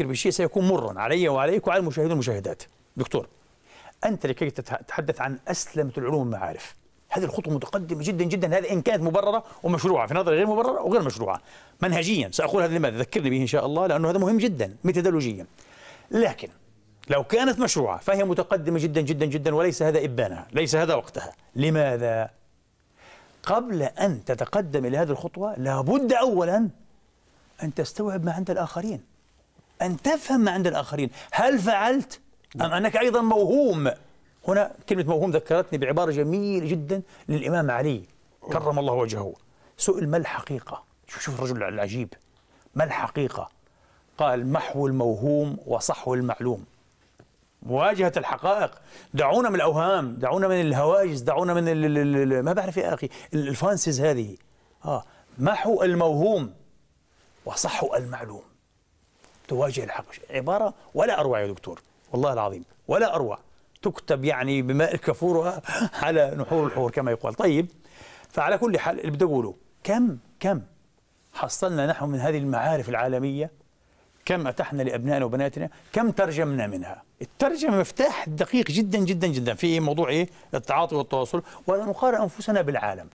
أفكر بشيء سيكون مرا علي وعليك وعلى المشاهدين والمشاهدات دكتور أنت لكي تتحدث عن أسلمة العلوم والمعارف هذه الخطوة متقدمة جدا جدا هذه إن كانت مبررة ومشروعة في نظري غير مبررة وغير مشروعة منهجيا سأقول هذا لماذا ذكرني به إن شاء الله لأنه هذا مهم جدا ميثودولوجيا لكن لو كانت مشروعة فهي متقدمة جدا جدا جدا وليس هذا إبانها ليس هذا وقتها لماذا؟ قبل أن تتقدم إلى هذه الخطوة لابد أولا أن تستوعب ما عند الآخرين أن تفهم ما عند الآخرين هل فعلت أم نعم. أنك أيضا موهوم هنا كلمة موهوم ذكرتني بعبارة جميلة جدا للإمام علي كرم الله وجهه سئل ما الحقيقة شوف الرجل العجيب ما الحقيقة قال محو الموهوم وصحو المعلوم مواجهة الحقائق دعونا من الأوهام دعونا من الهواجس دعونا من الـ الـ الـ ما بعرف يا أخي الفانسيز هذه آه محو الموهوم وصحو المعلوم تواجه الحق عبارة ولا أروع يا دكتور والله العظيم ولا أروع تكتب يعني بماء كفورها على نحور الحور كما يقال طيب فعلى كل حال اللي بدي أقوله كم كم حصلنا نحن من هذه المعارف العالمية كم أتحنا لأبنائنا وبناتنا كم ترجمنا منها الترجمة مفتاح دقيق جدا جدا جدا في موضوع إيه التعاطي والتواصل ولا نقارن أنفسنا بالعالم